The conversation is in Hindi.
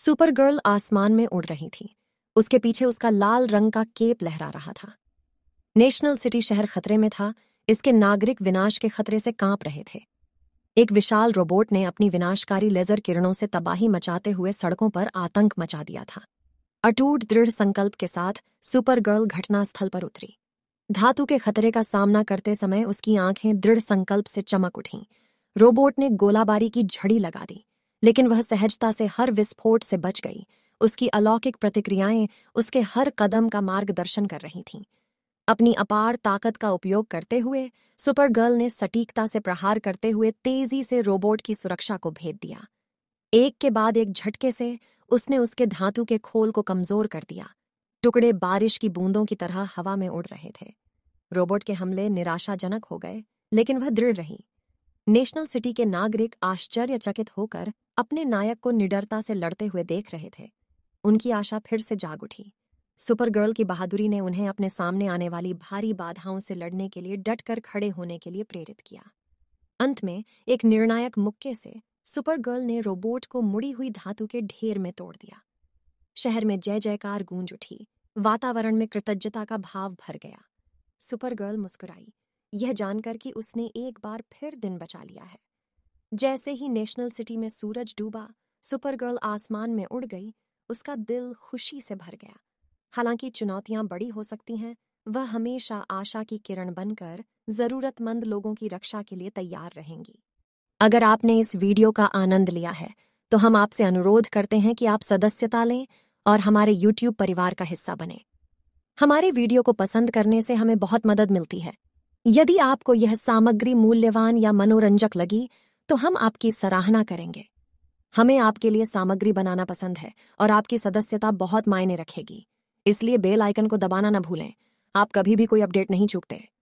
सुपर गर्ल आसमान में उड़ रही थी उसके पीछे उसका लाल रंग का केप लहरा रहा था नेशनल सिटी शहर खतरे में था इसके नागरिक विनाश के खतरे से कांप रहे थे एक विशाल रोबोट ने अपनी विनाशकारी लेजर किरणों से तबाही मचाते हुए सड़कों पर आतंक मचा दिया था अटूट दृढ़ संकल्प के साथ सुपर गर्ल घटनास्थल पर उतरी धातु के खतरे का सामना करते समय उसकी आंखें दृढ़ संकल्प से चमक उठीं रोबोट ने गोलाबारी की झड़ी लगा दी लेकिन वह सहजता से हर विस्फोट से बच गई उसकी अलौकिक प्रतिक्रियाएं उसके हर कदम का मार्गदर्शन कर रही थीं अपनी अपार ताकत का उपयोग करते हुए सुपर गर्ल ने सटीकता से प्रहार करते हुए तेजी से रोबोट की सुरक्षा को भेद दिया एक के बाद एक झटके से उसने उसके धातु के खोल को कमजोर कर दिया टुकड़े बारिश की बूंदों की तरह हवा में उड़ रहे थे रोबोट के हमले निराशाजनक हो गए लेकिन वह दृढ़ रही नेशनल सिटी के नागरिक आश्चर्यचकित होकर अपने नायक को निडरता से लड़ते हुए देख रहे थे उनकी आशा फिर से जाग उठी सुपर गर्ल की बहादुरी ने उन्हें अपने सामने आने वाली भारी बाधाओं से लड़ने के लिए डट कर खड़े होने के लिए प्रेरित किया अंत में एक निर्णायक मुक्के से सुपर गर्ल ने रोबोट को मुड़ी हुई धातु के ढेर में तोड़ दिया शहर में जय जयकार गूंज उठी वातावरण में कृतज्ञता का भाव भर गया सुपर गर्ल मुस्कुराई यह जानकर कि उसने एक बार फिर दिन बचा लिया है जैसे ही नेशनल सिटी में सूरज डूबा सुपर गर्ल आसमान में उड़ गई उसका दिल खुशी से भर गया हालांकि चुनौतियां बड़ी हो सकती हैं वह हमेशा आशा की किरण बनकर जरूरतमंद लोगों की रक्षा के लिए तैयार रहेंगी अगर आपने इस वीडियो का आनंद लिया है तो हम आपसे अनुरोध करते हैं कि आप सदस्यता लें और हमारे यूट्यूब परिवार का हिस्सा बने हमारे वीडियो को पसंद करने से हमें बहुत मदद मिलती है यदि आपको यह सामग्री मूल्यवान या मनोरंजक लगी तो हम आपकी सराहना करेंगे हमें आपके लिए सामग्री बनाना पसंद है और आपकी सदस्यता बहुत मायने रखेगी इसलिए बेल आइकन को दबाना न भूलें आप कभी भी कोई अपडेट नहीं चूकते